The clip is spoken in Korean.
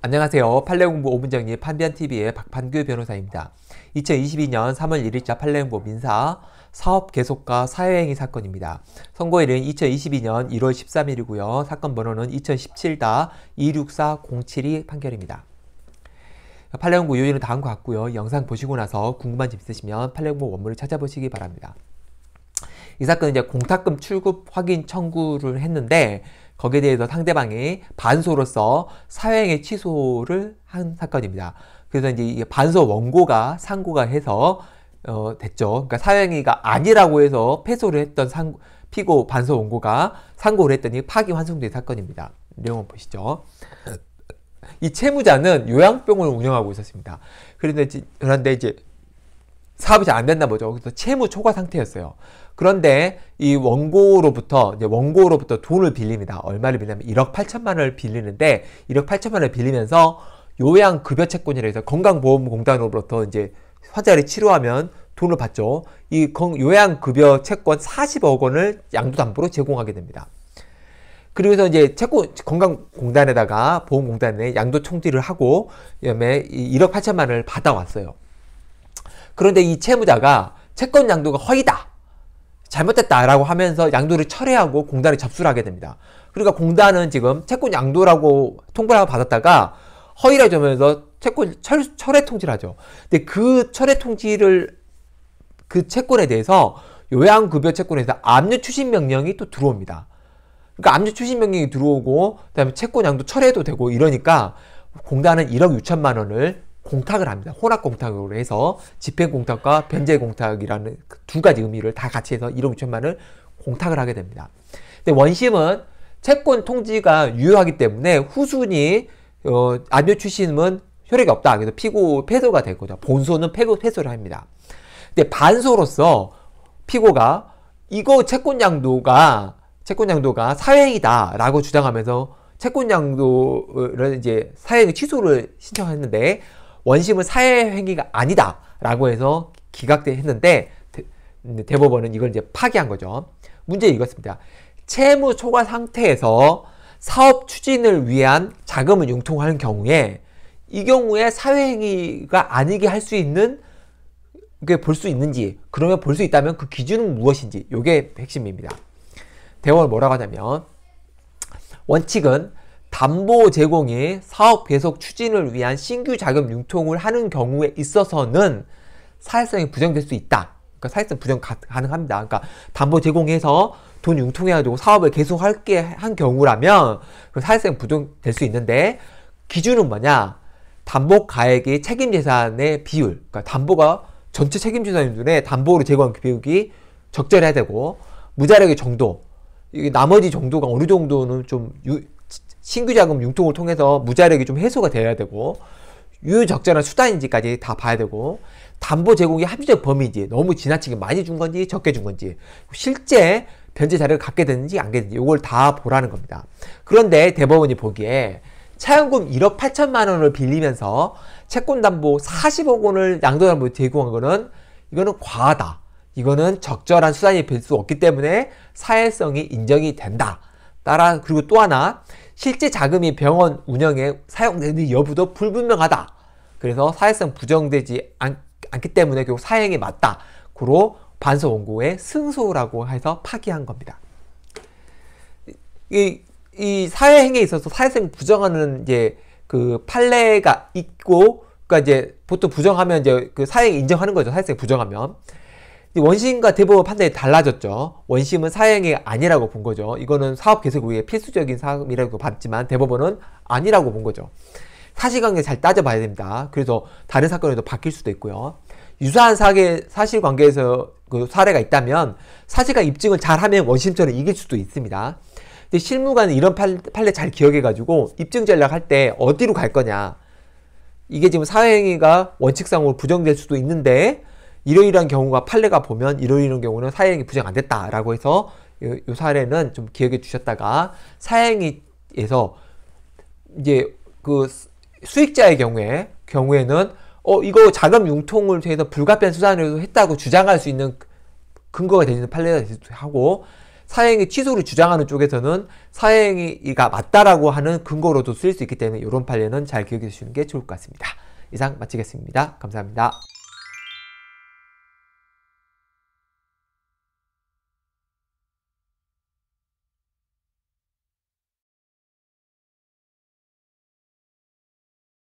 안녕하세요. 판례공부 5분 정리 판변TV의 박판규 변호사입니다. 2022년 3월 1일자 판례공부 민사 사업 계속과 사회행위 사건입니다. 선고일은 2022년 1월 13일이고요. 사건 번호는 2017-264-072 판결입니다. 판례공부 요일은 다음과 같고요. 영상 보시고 나서 궁금한 점 있으시면 판례공부 원문을 찾아보시기 바랍니다. 이 사건은 이제 공탁금 출급 확인 청구를 했는데 거기에 대해서 상대방이 반소로서 사형의 취소를 한 사건입니다. 그래서 이제 이게 반소 원고가 상고가 해서 어, 됐죠. 그러니까 사형이가 아니라고 해서 패소를 했던 상, 피고 반소 원고가 상고를 했더니 파기환송된 사건입니다. 내용 한 보시죠. 이 채무자는 요양병을 운영하고 있었습니다. 그런데 이제, 그런데 이제 사업이 잘 안 됐나 보죠. 그래서 채무 초과 상태였어요. 그런데 이 원고로부터 이제 원고로부터 돈을 빌립니다. 얼마를 빌리냐면 1억 8천만 원을 빌리는데 1억 8천만 원을 빌리면서 요양 급여 채권이라 해서 건강보험공단으로부터 이제 화자를 치료하면 돈을 받죠. 이 요양 급여 채권 40억 원을 양도담보로 제공하게 됩니다. 그리고서 이제 채권 건강공단에다가 보험공단에 양도 총질를 하고 그다음에 1억 8천만 원을 받아왔어요. 그런데 이 채무자가 채권 양도가 허위다. 잘못됐다라고 하면서 양도를 철회하고 공단에 접수를 하게 됩니다. 그러니까 공단은 지금 채권 양도라고 통보를 받았다가 허위라 점면서 채권 철, 철회 통지를 하죠. 근데 그 철회 통지를 그 채권에 대해서 요양급여 채권에서 압류 추진 명령이 또 들어옵니다. 그러니까 압류 추진 명령이 들어오고 그다음에 채권 양도 철회도 되고 이러니까 공단은 1억 6천만 원을 공탁을 합니다. 혼합 공탁으로 해서 집행 공탁과 변제 공탁이라는 그 두 가지 의미를 다 같이 해서 1억 6천만을 공탁을 하게 됩니다. 근데 원심은 채권 통지가 유효하기 때문에 후순위 어, 안료 출신은 효력이 없다. 그래서 피고 패소가 될 거죠. 본소는 패고 패소를 합니다. 근데 반소로서 피고가 이거 채권 양도가 채권 양도가 사행위다라고 주장하면서 채권 양도를 이제 사행 취소를 신청했는데 원심은 사회행위가 아니다라고 해서 기각했는데 음, 대법원은 이걸 이제 파기한 거죠. 문제 읽었습니다. 채무 초과 상태에서 사업 추진을 위한 자금을 융통하는 경우에 이 경우에 사회행위가 아니게 할 수 있는 게 볼 수 있는지 그러면 볼 수 있다면 그 기준은 무엇인지 이게 핵심입니다. 대원 뭐라고 하냐면 원칙은 담보 제공이 사업 계속 추진을 위한 신규 자금 융통을 하는 경우에 있어서는 사회성이 부정될 수 있다. 그러니까 사회성 부정 가, 능합니다 그러니까 담보 제공해서 돈 융통해가지고 사업을 계속 할게 한 경우라면 사회성 부정될 수 있는데 기준은 뭐냐? 담보 가액이 책임 재산의 비율. 그러니까 담보가 전체 책임 재산 중에 담보로 제공한 비율이 적절해야 되고 무자력의 정도. 이 나머지 정도가 어느 정도는 좀 유, 신규 자금 융통을 통해서 무자력이 좀 해소가 돼야 되고 유효적절한 수단인지까지 다 봐야 되고 담보 제공이 합리적 범위인지 너무 지나치게 많이 준 건지 적게 준 건지 실제 변제 자료를 갖게 되는지 안 되는지 이걸 다 보라는 겁니다. 그런데 대법원이 보기에 차용금 1억 8천만 원을 빌리면서 채권담보 40억 원을 양도담보 제공한 거는 이거는 과하다. 이거는 적절한 수단이 될 수 없기 때문에 사회성이 인정이 된다. 따라 그리고 또 하나 실제 자금이 병원 운영에 사용되는 여부도 불분명하다. 그래서 사회성 부정되지 않, 않기 때문에 결국 사행이 맞다. 고로 반소 원고의 승소라고 해서 파기한 겁니다. 이, 이 사회 행위에 있어서 사회성 부정하는 이제 그 판례가 있고 그러니까 이제 보통 부정하면 이제 그 사회 인정하는 거죠. 사회성 부정하면. 원심과 대법원 판단이 달라졌죠. 원심은 사형이 아니라고 본 거죠. 이거는 사업 개설 후에 필수적인 사항이라고 봤지만 대법원은 아니라고 본 거죠. 사실관계 잘 따져봐야 됩니다. 그래서 다른 사건에도 바뀔 수도 있고요. 유사한 사계, 사실관계에서 그 사례가 있다면 사실과 입증을 잘하면 원심처럼 이길 수도 있습니다. 근데 실무관은 이런 판례 잘 기억해가지고 입증 전략할 때 어디로 갈 거냐. 이게 지금 사회행위가 원칙상으로 부정될 수도 있는데 이러이러한 경우가 판례가 보면 이러이러한 경우는 사행이 부정 안 됐다라고 해서 요, 사례는 좀 기억해 주셨다가 사행위에서 이제 그 수익자의 경우에 경우에는 어 이거 자금 융통을 통 해서 불가피한 수단으로 했다고 주장할 수 있는 근거가 되는 판례가 되기도 하고 사행위 취소를 주장하는 쪽에서는 사행위가 맞다라고 하는 근거로도 쓰일 수 있기 때문에 이런 판례는 잘 기억해 주시는 게 좋을 것 같습니다. 이상 마치겠습니다. 감사합니다.